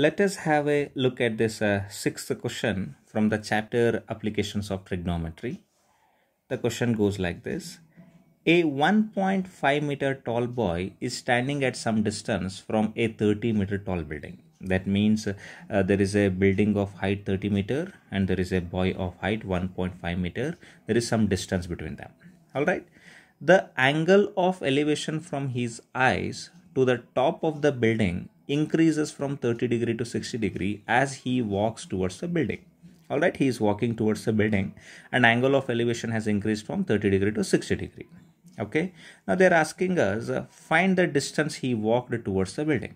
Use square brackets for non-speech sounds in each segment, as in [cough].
Let us have a look at this uh, sixth question from the chapter applications of trigonometry. The question goes like this. A 1.5 meter tall boy is standing at some distance from a 30 meter tall building. That means uh, there is a building of height 30 meter and there is a boy of height 1.5 meter. There is some distance between them. All right. The angle of elevation from his eyes to the top of the building increases from 30 degree to 60 degree as he walks towards the building all right he is walking towards the building and angle of elevation has increased from 30 degree to 60 degree okay now they're asking us uh, find the distance he walked towards the building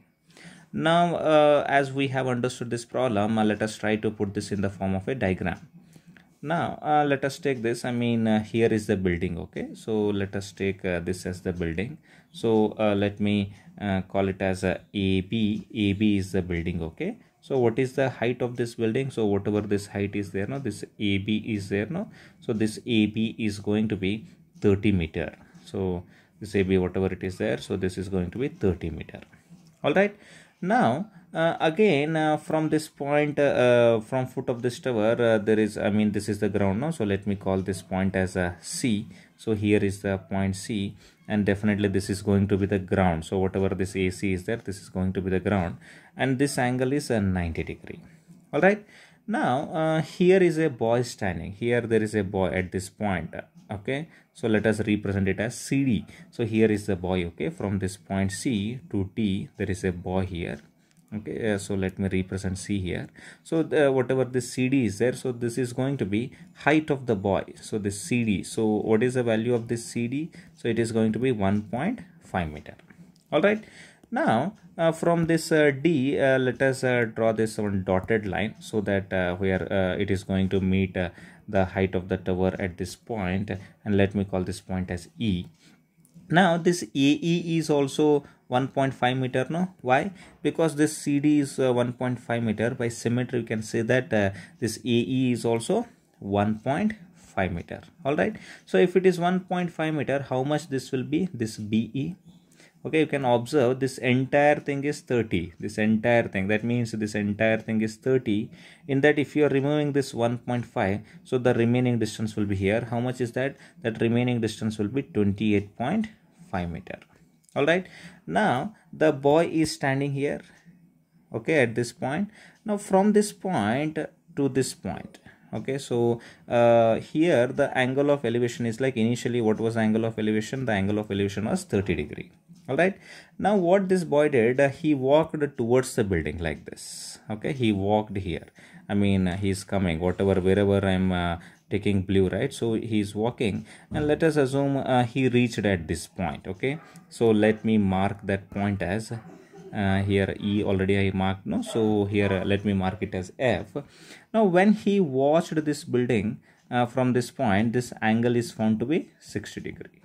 now uh, as we have understood this problem uh, let us try to put this in the form of a diagram now uh, let us take this i mean uh, here is the building okay so let us take uh, this as the building so uh, let me uh, call it as a ab ab is the building okay so what is the height of this building so whatever this height is there now this ab is there now. so this ab is going to be 30 meter so this ab whatever it is there so this is going to be 30 meter all right now uh, again uh, from this point uh, uh from foot of this tower uh, there is i mean this is the ground now so let me call this point as a c so here is the point c and definitely this is going to be the ground so whatever this ac is there this is going to be the ground and this angle is a uh, 90 degree all right now uh, here is a boy standing here there is a boy at this point okay so let us represent it as cd so here is the boy okay from this point c to t there is a boy here okay uh, so let me represent c here so the, whatever this cd is there so this is going to be height of the boy so this cd so what is the value of this cd so it is going to be 1.5 meter all right now uh, from this uh, d uh, let us uh, draw this one dotted line so that uh, where uh, it is going to meet the height of the tower at this point and let me call this point as e now this ae is also 1.5 meter no why because this cd is 1.5 meter by symmetry we can say that this ae is also 1.5 meter all right so if it is 1.5 meter how much this will be this be okay you can observe this entire thing is 30 this entire thing that means this entire thing is 30 in that if you are removing this 1.5 so the remaining distance will be here how much is that that remaining distance will be 28.5 meter all right now the boy is standing here okay at this point now from this point to this point okay so uh, here the angle of elevation is like initially what was angle of elevation the angle of elevation was 30 degree all right now what this boy did uh, he walked towards the building like this okay he walked here i mean uh, he's coming whatever wherever i'm uh, taking blue right so he's walking and let us assume uh, he reached at this point okay so let me mark that point as uh, here e already i marked no so here uh, let me mark it as f now when he watched this building from this point this angle is found to be 60 degree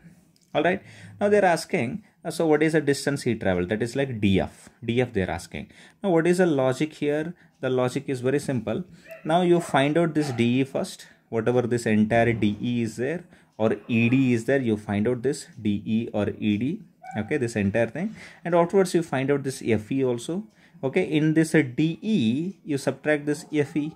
all right now they're asking so what is the distance he traveled that is like df df they're asking now what is the logic here the logic is very simple now you find out this de first whatever this entire de is there or ed is there you find out this de or ed okay this entire thing and afterwards you find out this fe also okay in this de you subtract this fe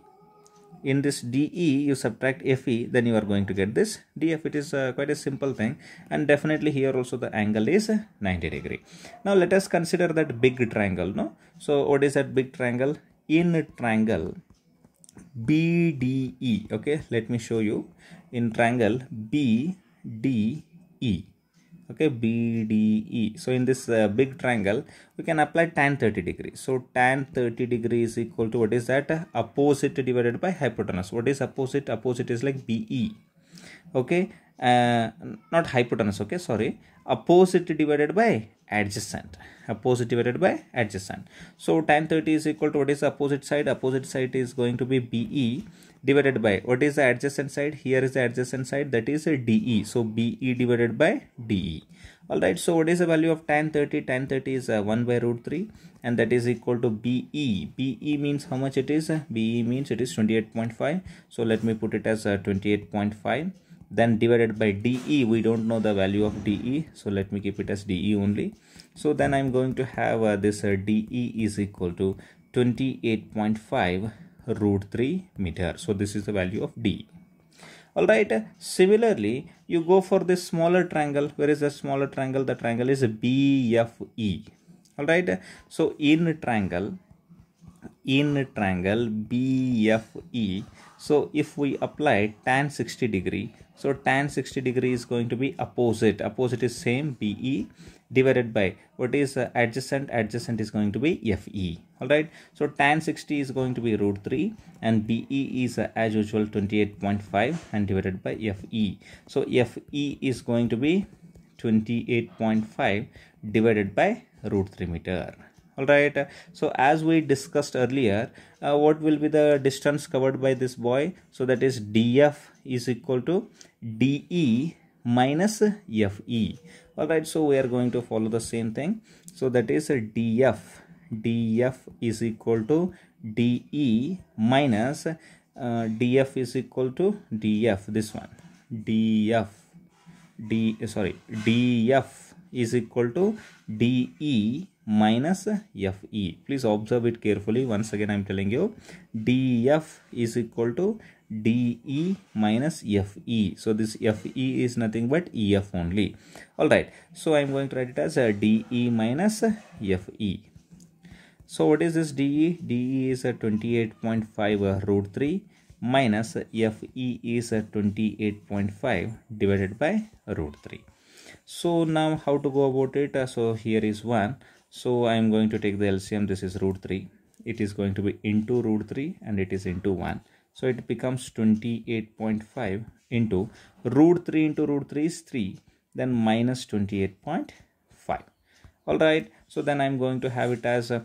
in this DE you subtract FE then you are going to get this DF it is uh, quite a simple thing and definitely here also the angle is 90 degree now let us consider that big triangle no so what is that big triangle in triangle BDE okay let me show you in triangle BDE okay BDE so in this uh, big triangle we can apply tan 30 degree so tan 30 degree is equal to what is that opposite divided by hypotenuse what is opposite opposite is like BE okay uh, not hypotenuse okay sorry opposite divided by adjacent opposite divided by adjacent so tan 30 is equal to what is opposite side opposite side is going to be BE divided by what is the adjacent side here is the adjacent side that is a DE so BE divided by DE alright so what is the value of tan 30 tan 30 is uh, 1 by root 3 and that is equal to BE BE means how much it is BE means it is 28.5 so let me put it as uh, 28.5 then divided by DE we don't know the value of DE so let me keep it as DE only so then I'm going to have uh, this uh, DE is equal to 28.5 root 3 meter. So this is the value of D. Alright, similarly, you go for this smaller triangle. Where is the smaller triangle? The triangle is BFE. Alright, so in triangle, in triangle BFE, so if we apply tan 60 degree, so tan 60 degree is going to be opposite. Opposite is same BE divided by what is uh, adjacent adjacent is going to be fe all right so tan 60 is going to be root 3 and be is uh, as usual 28.5 and divided by fe so fe is going to be 28.5 divided by root 3 meter all right so as we discussed earlier uh, what will be the distance covered by this boy so that is df is equal to de minus fe all right so we are going to follow the same thing so that is a df df is equal to de minus uh, df is equal to df this one df d sorry df is equal to de minus fe please observe it carefully once again i'm telling you DF is equal to de minus fe so this fe is nothing but ef only all right so i'm going to write it as a de minus fe so what is this de de is a 28.5 root 3 minus fe is a 28.5 divided by root 3 so now how to go about it uh, so here is one so i am going to take the lcm this is root 3 it is going to be into root 3 and it is into 1 so it becomes 28.5 into root 3 into root 3 is 3 then minus 28.5 all right so then i'm going to have it as a,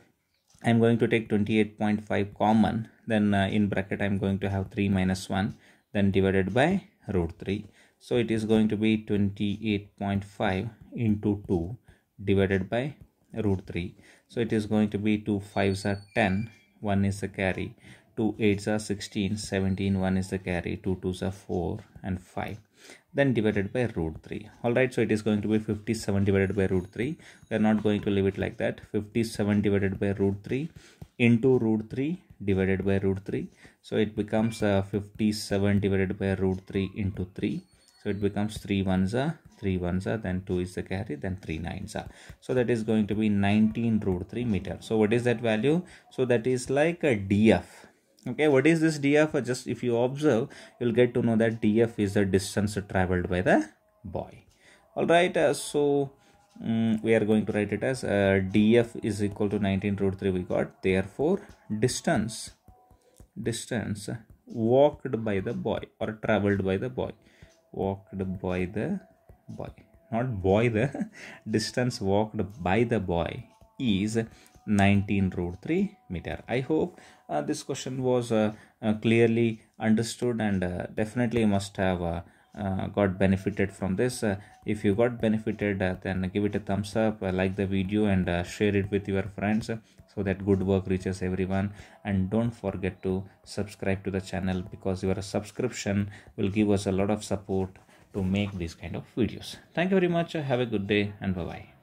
i'm going to take 28.5 common then uh, in bracket i'm going to have 3 minus 1 then divided by root 3 so it is going to be 28.5 into 2 divided by root 3 so it is going to be 2 5s are 10 1 is the carry 2 8s are 16 17 1 is the carry 2 2s are 4 and 5 then divided by root 3 all right so it is going to be 57 divided by root 3 we are not going to leave it like that 57 divided by root 3 into root 3 divided by root 3 so it becomes uh, 57 divided by root 3 into 3 so it becomes 3 ones are 3 ones are then 2 is the carry then 3 nines are. So that is going to be 19 root 3 meter. So what is that value? So that is like a DF okay what is this df uh, just if you observe you'll get to know that df is the distance traveled by the boy all right uh, so um, we are going to write it as uh, df is equal to 19 root 3 we got therefore distance distance walked by the boy or traveled by the boy walked by the boy not boy the [laughs] distance walked by the boy is 19 root 3 meter i hope uh, this question was uh, uh, clearly understood and uh, definitely must have uh, uh, got benefited from this uh, if you got benefited uh, then give it a thumbs up like the video and share it with your friends so that good work reaches everyone and don't forget to subscribe to the channel because your subscription will give us a lot of support to make these kind of videos thank you very much have a good day and bye bye